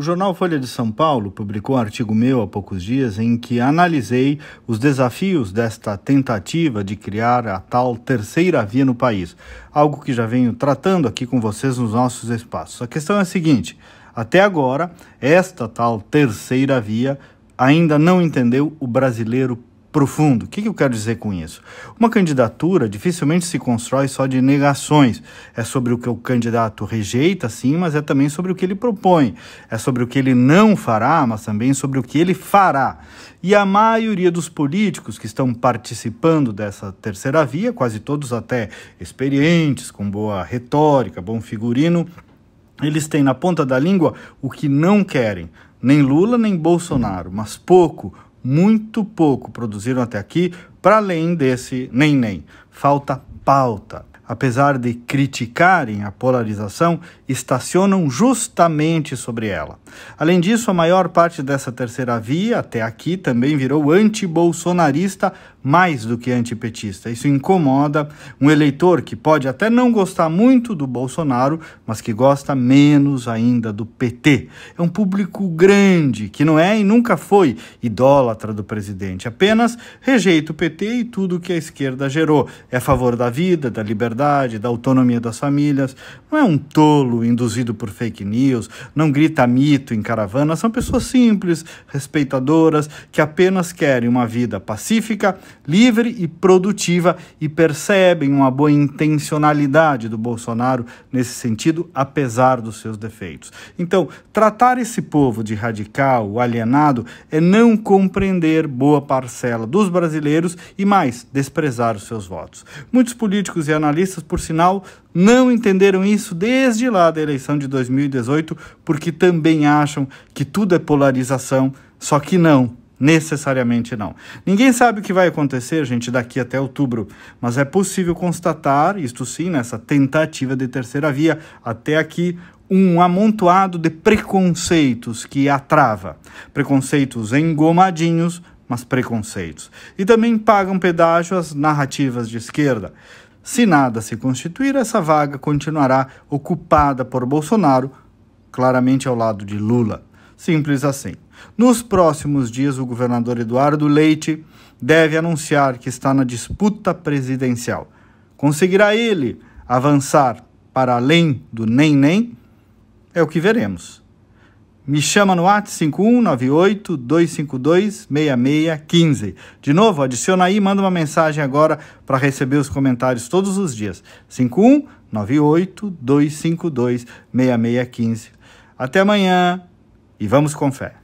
O jornal Folha de São Paulo publicou um artigo meu há poucos dias em que analisei os desafios desta tentativa de criar a tal terceira via no país, algo que já venho tratando aqui com vocês nos nossos espaços. A questão é a seguinte: até agora, esta tal terceira via ainda não entendeu o brasileiro profundo. O que eu quero dizer com isso? Uma candidatura dificilmente se constrói só de negações. É sobre o que o candidato rejeita, sim, mas é também sobre o que ele propõe. É sobre o que ele não fará, mas também sobre o que ele fará. E a maioria dos políticos que estão participando dessa terceira via, quase todos até experientes, com boa retórica, bom figurino, eles têm na ponta da língua o que não querem. Nem Lula, nem Bolsonaro, mas pouco muito pouco produziram até aqui, para além desse nem-nem. Falta pauta apesar de criticarem a polarização, estacionam justamente sobre ela. Além disso, a maior parte dessa terceira via, até aqui, também virou anti-bolsonarista mais do que antipetista. Isso incomoda um eleitor que pode até não gostar muito do Bolsonaro, mas que gosta menos ainda do PT. É um público grande, que não é e nunca foi idólatra do presidente, apenas rejeita o PT e tudo que a esquerda gerou. É a favor da vida, da liberdade da autonomia das famílias. Não é um tolo induzido por fake news, não grita mito em caravana, são pessoas simples, respeitadoras, que apenas querem uma vida pacífica, livre e produtiva e percebem uma boa intencionalidade do Bolsonaro nesse sentido, apesar dos seus defeitos. Então, tratar esse povo de radical, alienado, é não compreender boa parcela dos brasileiros e mais desprezar os seus votos. Muitos políticos e analistas petistas, por sinal, não entenderam isso desde lá da eleição de 2018, porque também acham que tudo é polarização, só que não. Necessariamente não. Ninguém sabe o que vai acontecer, gente, daqui até outubro, mas é possível constatar, isto sim, nessa tentativa de terceira via, até aqui, um amontoado de preconceitos que atrava, Preconceitos engomadinhos, mas preconceitos. E também pagam pedágio às narrativas de esquerda. Se nada se constituir, essa vaga continuará ocupada por Bolsonaro, claramente ao lado de Lula. Simples assim. Nos próximos dias, o governador Eduardo Leite deve anunciar que está na disputa presidencial. Conseguirá ele avançar para além do nem-nem? É o que veremos. Me chama no WhatsApp 5198 252 6615. De novo, adiciona aí, manda uma mensagem agora para receber os comentários todos os dias. 5198 252 6615. Até amanhã e vamos com fé.